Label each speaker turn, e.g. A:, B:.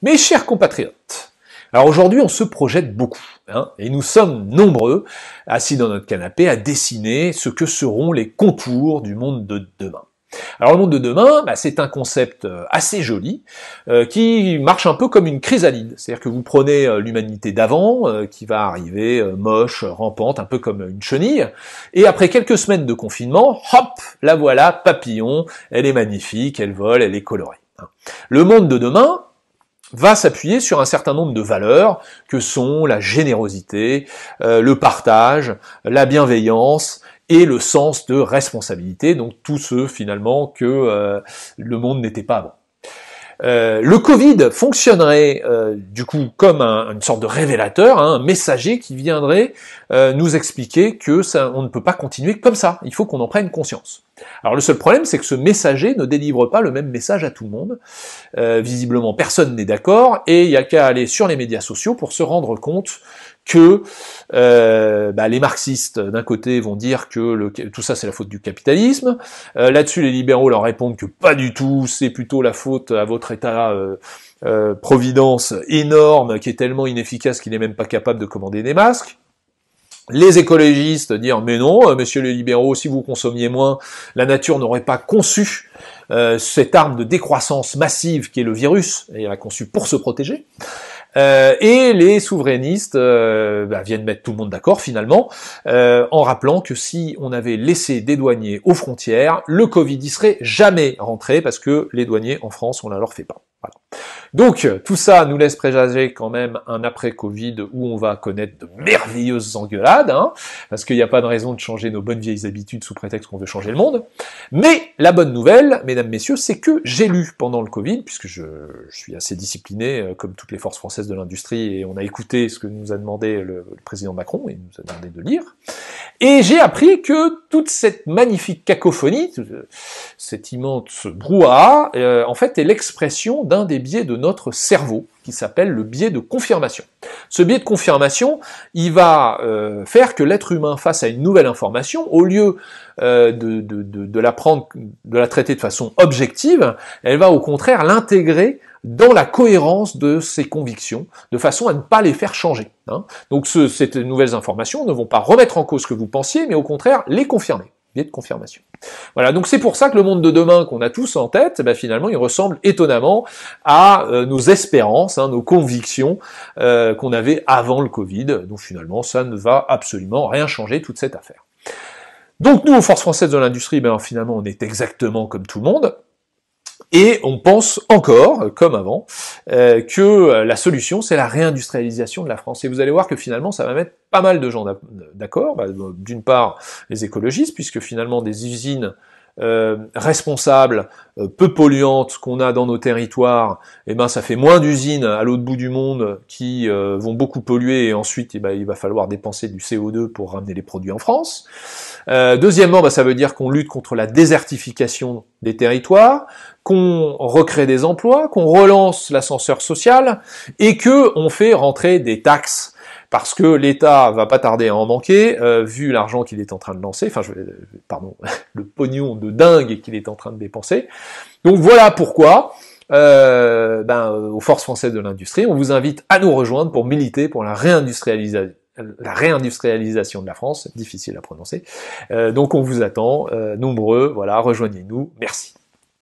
A: Mes chers compatriotes, alors aujourd'hui on se projette beaucoup, hein, et nous sommes nombreux, assis dans notre canapé, à dessiner ce que seront les contours du monde de demain. Alors le monde de demain, bah, c'est un concept euh, assez joli euh, qui marche un peu comme une chrysalide. C'est-à-dire que vous prenez euh, l'humanité d'avant, qui va arriver moche, rampante, un peu comme une chenille, et après quelques semaines de confinement, hop, la voilà, papillon, elle est magnifique, elle vole, elle est colorée. Hein. Le monde de demain, va s'appuyer sur un certain nombre de valeurs que sont la générosité, euh, le partage, la bienveillance et le sens de responsabilité, donc tout ce finalement que euh, le monde n'était pas avant. Euh, le Covid fonctionnerait euh, du coup comme un, une sorte de révélateur, hein, un messager qui viendrait euh, nous expliquer que ça, on ne peut pas continuer comme ça. Il faut qu'on en prenne conscience. Alors le seul problème, c'est que ce messager ne délivre pas le même message à tout le monde. visiblement, personne n'est d'accord, et il y a qu'à aller sur les médias sociaux pour se rendre compte que euh, bah, les marxistes d'un côté vont dire que le, tout ça c'est la faute du capitalisme. Euh, là-dessus, les libéraux leur répondent que pas du tout, c'est plutôt la faute à votre État euh, euh providence énorme qui est tellement inefficace qu'il n'est même pas capable de commander des masques. Les écologistes dire mais non, messieurs les libéraux, si vous consommiez moins, la nature n'aurait pas conçu cette arme de décroissance massive qui est le virus et elle a conçu pour se protéger. Euh, et les souverainistes euh, bah, viennent mettre tout le monde d'accord finalement, euh, en rappelant que si on avait laissé des douaniers aux frontières, le Covid y serait jamais rentré parce que les douaniers en France, on ne leur fait pas. Voilà. Donc euh, tout ça nous laisse présager quand même un après-Covid où on va connaître de merveilleuses engueulades, hein, parce qu'il n'y a pas de raison de changer nos bonnes vieilles habitudes sous prétexte qu'on veut changer le monde. Mais la bonne nouvelle, mesdames, messieurs, c'est que j'ai lu pendant le Covid, puisque je, suis assez discipliné, euh, comme toutes les forces françaises de l'industrie, et on a écouté ce que nous a demandé le, président Macron, et nous a demandé de lire. Et j'ai appris que toute cette magnifique cacophonie, euh, cette immense brouhaha, euh, en fait est l'expression d'un des biais de notre cerveau qui s'appelle le biais de confirmation. Ce biais de confirmation, il va euh, faire que l'être humain, face à une nouvelle information, au lieu euh, de, de, de, de, la prendre, de la traiter de façon objective, elle va au contraire l'intégrer dans la cohérence de ses convictions, de façon à ne pas les faire changer. Hein. Donc ces nouvelles informations ne vont pas remettre en cause ce que vous pensiez, mais au contraire les confirmer de confirmation. Voilà, donc c'est pour ça que le monde de demain qu'on a tous en tête, eh ben, finalement, il ressemble étonnamment à euh, nos espérances, hein, nos convictions euh, qu'on avait avant le Covid. Donc finalement, ça ne va absolument rien changer toute cette affaire. Donc nous, aux forces françaises de l'industrie, ben, finalement, on est exactement comme tout le monde. Et on pense encore, comme avant, euh, que euh, la solution, c'est la réindustrialisation de la France. Et vous allez voir que finalement, ça va mettre pas mal de gens d'accord. Bah, d'une part, les écologistes, puisque finalement, des usines euh, responsables, peu polluantes qu'on a dans nos territoires, eh ben ça fait moins d'usines à l'autre bout du monde qui vont beaucoup polluer et ensuite eh ben, il va falloir dépenser du CO2 pour ramener les produits en France. Euh, deuxièmement, bah, ça veut dire qu'on lutte contre la désertification des territoires, qu'on recrée des emplois, qu'on relance l'ascenseur social et que on fait rentrer des taxes parce que l'État va pas tarder à en manquer, euh, vu l'argent qu'il est en train de lancer, enfin, je, euh, pardon, le pognon de dingue qu'il est en train de dépenser. Donc voilà pourquoi, ben, aux forces françaises de l'industrie, on vous invite à nous rejoindre pour militer pour la réindustrialisation la réindustrialisation de la France, difficile à prononcer. Euh, donc on vous attend, euh, nombreux, voilà, rejoignez-nous, merci.